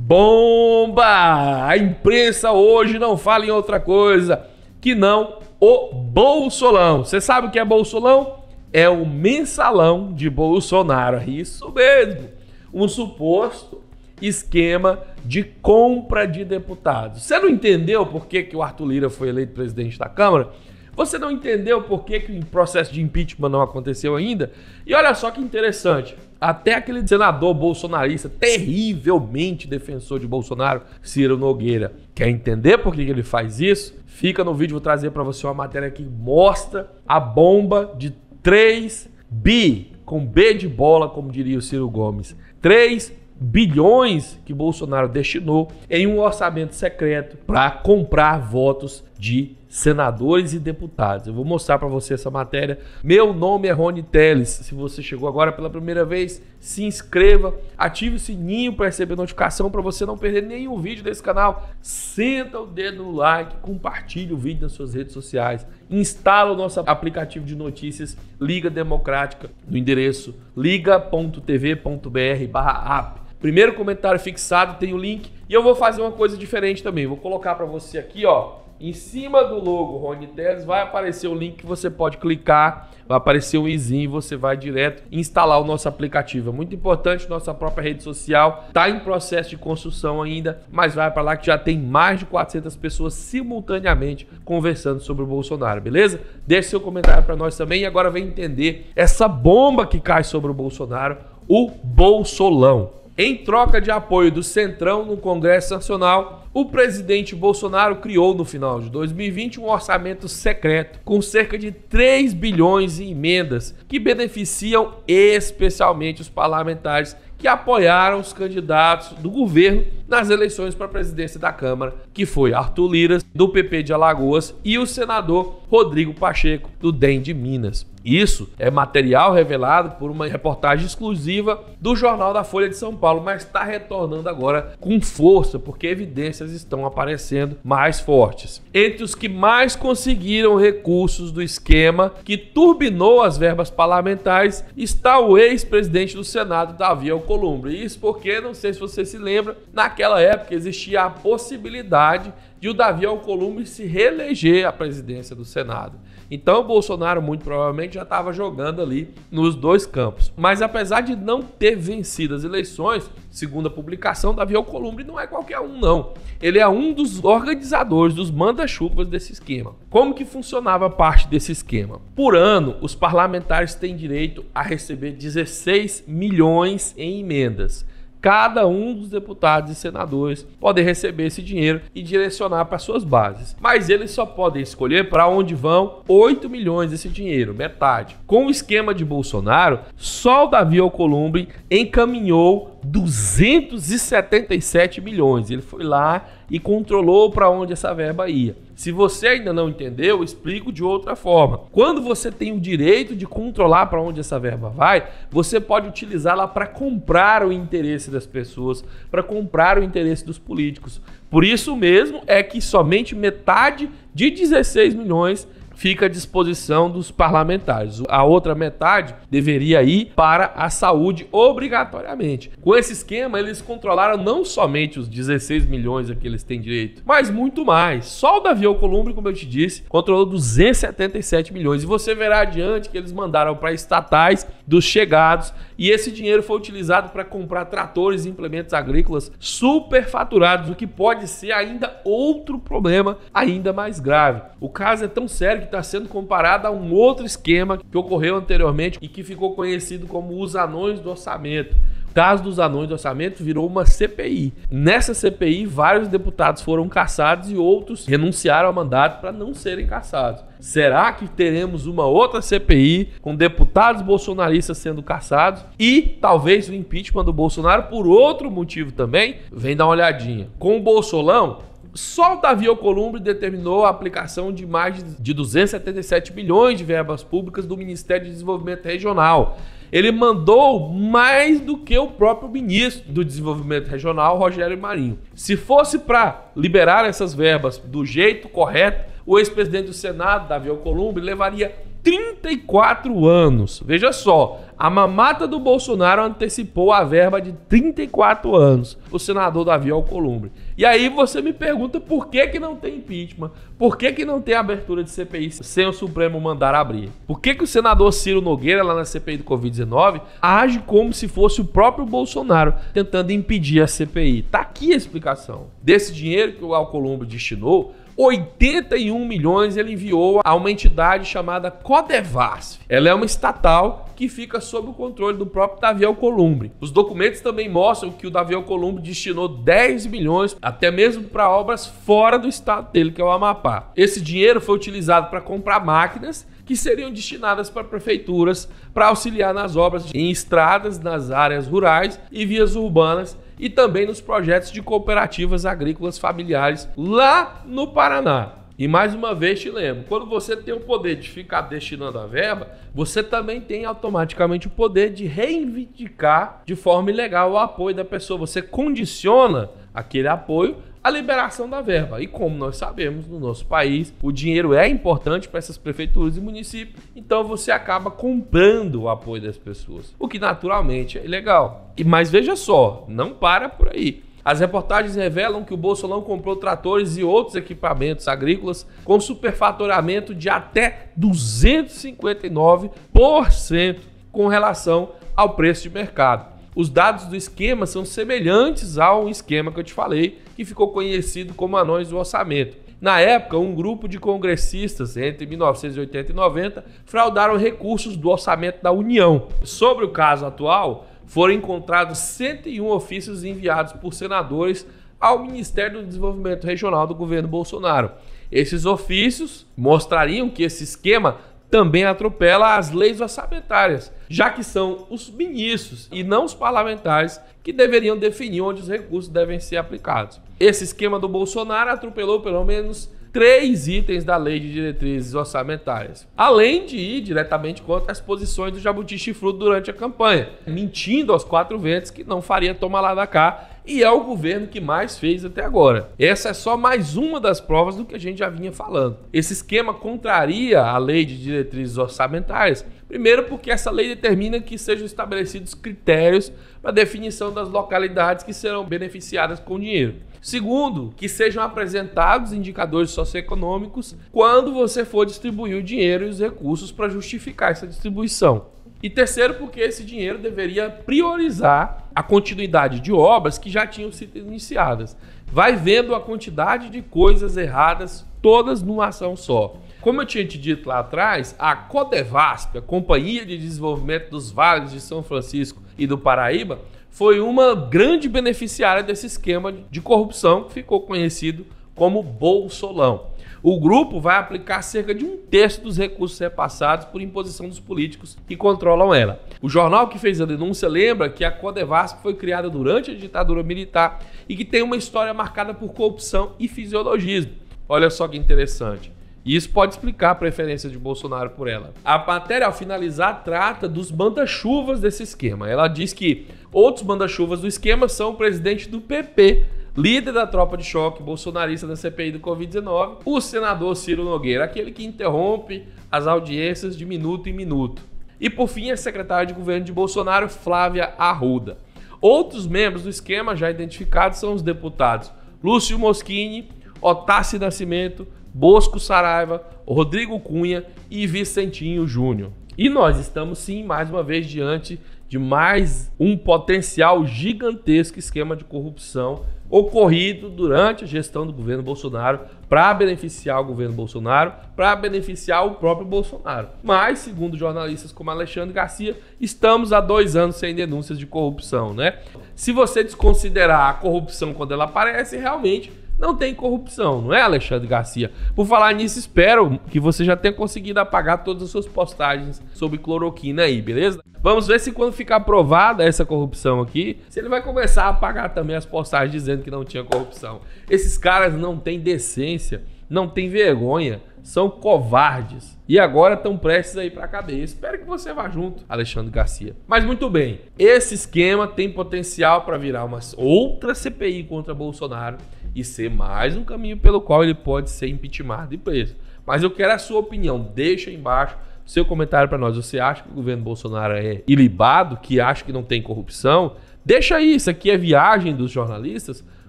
Bomba! A imprensa hoje não fala em outra coisa que não o Bolsolão. Você sabe o que é Bolsolão? É o mensalão de Bolsonaro. Isso mesmo. Um suposto esquema de compra de deputados. Você não entendeu por que, que o Arthur Lira foi eleito presidente da Câmara? Você não entendeu por que, que o processo de impeachment não aconteceu ainda? E olha só que interessante. Até aquele senador bolsonarista, terrivelmente defensor de Bolsonaro, Ciro Nogueira. Quer entender por que ele faz isso? Fica no vídeo, vou trazer para você uma matéria que mostra a bomba de 3 bi, com B de bola, como diria o Ciro Gomes. 3 bilhões que Bolsonaro destinou em um orçamento secreto para comprar votos de senadores e deputados. Eu vou mostrar para você essa matéria. Meu nome é Rony Teles. Se você chegou agora pela primeira vez, se inscreva, ative o sininho para receber notificação para você não perder nenhum vídeo desse canal. Senta o dedo no like, compartilhe o vídeo nas suas redes sociais, instala o nosso aplicativo de notícias Liga Democrática no endereço liga.tv.br/app. Primeiro comentário fixado, tem o link. E eu vou fazer uma coisa diferente também. Vou colocar para você aqui, ó. Em cima do logo Rony Teles vai aparecer o link que você pode clicar, vai aparecer um izinho e você vai direto instalar o nosso aplicativo. É muito importante, nossa própria rede social está em processo de construção ainda, mas vai para lá que já tem mais de 400 pessoas simultaneamente conversando sobre o Bolsonaro, beleza? Deixe seu comentário para nós também e agora vem entender essa bomba que cai sobre o Bolsonaro, o Bolsolão. Em troca de apoio do Centrão no Congresso Nacional, o presidente Bolsonaro criou no final de 2020 um orçamento secreto com cerca de 3 bilhões em emendas que beneficiam especialmente os parlamentares que apoiaram os candidatos do governo nas eleições para a presidência da Câmara, que foi Arthur Lira do PP de Alagoas e o senador Rodrigo Pacheco, do DEM de Minas. Isso é material revelado por uma reportagem exclusiva do jornal da Folha de São Paulo, mas está retornando agora com força, porque evidências estão aparecendo mais fortes. Entre os que mais conseguiram recursos do esquema que turbinou as verbas parlamentares está o ex-presidente do Senado, Davi Alcolumbre. Isso porque, não sei se você se lembra, naquela época existia a possibilidade de o Davi Alcolumbre se reeleger à presidência do Senado. Então, o Bolsonaro, muito provavelmente, já estava jogando ali nos dois campos. Mas, apesar de não ter vencido as eleições, segundo a publicação, Davi Alcolumbre não é qualquer um, não. Ele é um dos organizadores, dos manda-chuvas desse esquema. Como que funcionava parte desse esquema? Por ano, os parlamentares têm direito a receber 16 milhões em emendas. Cada um dos deputados e senadores podem receber esse dinheiro e direcionar para suas bases. Mas eles só podem escolher para onde vão 8 milhões desse dinheiro, metade. Com o esquema de Bolsonaro, só o Davi Alcolumbre encaminhou 277 milhões. Ele foi lá e controlou para onde essa verba ia. Se você ainda não entendeu, explico de outra forma. Quando você tem o direito de controlar para onde essa verba vai, você pode utilizá-la para comprar o interesse das pessoas, para comprar o interesse dos políticos. Por isso mesmo é que somente metade de 16 milhões fica à disposição dos parlamentares. A outra metade deveria ir para a saúde obrigatoriamente. Com esse esquema, eles controlaram não somente os 16 milhões a que eles têm direito, mas muito mais. Só o Davi Alcolumbre, como eu te disse, controlou 277 milhões. E você verá adiante que eles mandaram para estatais dos chegados e esse dinheiro foi utilizado para comprar tratores e implementos agrícolas superfaturados, o que pode ser ainda outro problema ainda mais grave. O caso é tão sério que está sendo comparado a um outro esquema que ocorreu anteriormente e que ficou conhecido como os anões do orçamento caso dos anões do orçamento virou uma CPI. Nessa CPI, vários deputados foram caçados e outros renunciaram ao mandato para não serem caçados. Será que teremos uma outra CPI com deputados bolsonaristas sendo caçados e talvez o impeachment do Bolsonaro por outro motivo também? Vem dar uma olhadinha. Com o Bolsolão, só o Davi Alcolumbre determinou a aplicação de mais de 277 milhões de verbas públicas do Ministério de Desenvolvimento Regional ele mandou mais do que o próprio ministro do Desenvolvimento Regional, Rogério Marinho. Se fosse para liberar essas verbas do jeito correto, o ex-presidente do Senado, Davi Alcolumbre, levaria 34 anos. Veja só, a mamata do Bolsonaro antecipou a verba de 34 anos, o senador Davi Alcolumbre. E aí você me pergunta por que, que não tem impeachment, por que, que não tem abertura de CPI sem o Supremo mandar abrir? Por que, que o senador Ciro Nogueira, lá na CPI do Covid-19, age como se fosse o próprio Bolsonaro tentando impedir a CPI? Tá aqui a explicação. Desse dinheiro que o Alcolumbre destinou, 81 milhões ele enviou a uma entidade chamada Codevasf. Ela é uma estatal que fica sob o controle do próprio Davi Alcolumbre. Os documentos também mostram que o Davi Alcolumbre destinou 10 milhões até mesmo para obras fora do estado dele, que é o Amapá. Esse dinheiro foi utilizado para comprar máquinas que seriam destinadas para prefeituras para auxiliar nas obras em estradas nas áreas rurais e vias urbanas e também nos projetos de cooperativas agrícolas familiares lá no Paraná. E mais uma vez te lembro, quando você tem o poder de ficar destinando a verba, você também tem automaticamente o poder de reivindicar de forma ilegal o apoio da pessoa. Você condiciona aquele apoio a liberação da verba. E como nós sabemos, no nosso país, o dinheiro é importante para essas prefeituras e municípios, então você acaba comprando o apoio das pessoas, o que naturalmente é legal. E mas veja só, não para por aí. As reportagens revelam que o Bolsonaro comprou tratores e outros equipamentos agrícolas com superfaturamento de até 259% com relação ao preço de mercado. Os dados do esquema são semelhantes ao esquema que eu te falei que ficou conhecido como Anões do Orçamento. Na época, um grupo de congressistas, entre 1980 e 90, fraudaram recursos do orçamento da União. Sobre o caso atual, foram encontrados 101 ofícios enviados por senadores ao Ministério do Desenvolvimento Regional do governo Bolsonaro. Esses ofícios mostrariam que esse esquema também atropela as leis orçamentárias, já que são os ministros e não os parlamentares que deveriam definir onde os recursos devem ser aplicados. Esse esquema do Bolsonaro atropelou pelo menos três itens da Lei de Diretrizes Orçamentárias, além de ir diretamente contra as posições do Jabuti Chifrudo durante a campanha, mentindo aos quatro ventos que não faria tomar lá da cá e é o governo que mais fez até agora. Essa é só mais uma das provas do que a gente já vinha falando. Esse esquema contraria a Lei de Diretrizes Orçamentárias Primeiro, porque essa lei determina que sejam estabelecidos critérios para definição das localidades que serão beneficiadas com o dinheiro. Segundo, que sejam apresentados indicadores socioeconômicos quando você for distribuir o dinheiro e os recursos para justificar essa distribuição. E terceiro, porque esse dinheiro deveria priorizar a continuidade de obras que já tinham sido iniciadas. Vai vendo a quantidade de coisas erradas todas numa ação só. Como eu tinha te dito lá atrás, a Codevasp, a Companhia de Desenvolvimento dos Vales de São Francisco e do Paraíba, foi uma grande beneficiária desse esquema de corrupção que ficou conhecido como Bolsolão. O grupo vai aplicar cerca de um terço dos recursos repassados por imposição dos políticos que controlam ela. O jornal que fez a denúncia lembra que a Codevasp foi criada durante a ditadura militar e que tem uma história marcada por corrupção e fisiologismo. Olha só que interessante. E isso pode explicar a preferência de Bolsonaro por ela. A matéria, ao finalizar, trata dos manda-chuvas desse esquema. Ela diz que outros manda-chuvas do esquema são o presidente do PP, líder da tropa de choque bolsonarista da CPI do Covid-19, o senador Ciro Nogueira, aquele que interrompe as audiências de minuto em minuto. E por fim, a secretária de governo de Bolsonaro, Flávia Arruda. Outros membros do esquema já identificados são os deputados Lúcio Moschini, Otácio Nascimento, Bosco Saraiva, Rodrigo Cunha e Vicentinho Júnior. E nós estamos sim, mais uma vez, diante de mais um potencial gigantesco esquema de corrupção ocorrido durante a gestão do governo Bolsonaro para beneficiar o governo Bolsonaro, para beneficiar o próprio Bolsonaro. Mas, segundo jornalistas como Alexandre Garcia, estamos há dois anos sem denúncias de corrupção, né? Se você desconsiderar a corrupção quando ela aparece, realmente não tem corrupção, não é, Alexandre Garcia? Por falar nisso, espero que você já tenha conseguido apagar todas as suas postagens sobre cloroquina aí, beleza? Vamos ver se quando ficar aprovada essa corrupção aqui, se ele vai começar a apagar também as postagens dizendo que não tinha corrupção. Esses caras não têm decência, não têm vergonha, são covardes e agora estão prestes a ir para a cadeia. Espero que você vá junto, Alexandre Garcia. Mas muito bem, esse esquema tem potencial para virar uma outra CPI contra Bolsonaro e ser mais um caminho pelo qual ele pode ser impeachmentado e preso. Mas eu quero a sua opinião. Deixa aí embaixo seu comentário para nós. Você acha que o governo Bolsonaro é ilibado, que acha que não tem corrupção? Deixa aí, isso aqui é viagem dos jornalistas.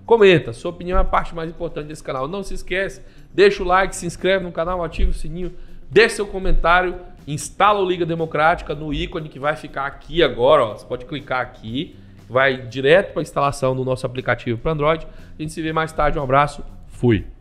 Comenta, sua opinião é a parte mais importante desse canal. Não se esquece, deixa o like, se inscreve no canal, ativa o sininho, deixa seu comentário, instala o Liga Democrática no ícone que vai ficar aqui agora. Ó. Você pode clicar aqui vai direto para a instalação do nosso aplicativo para Android. A gente se vê mais tarde. Um abraço. Fui.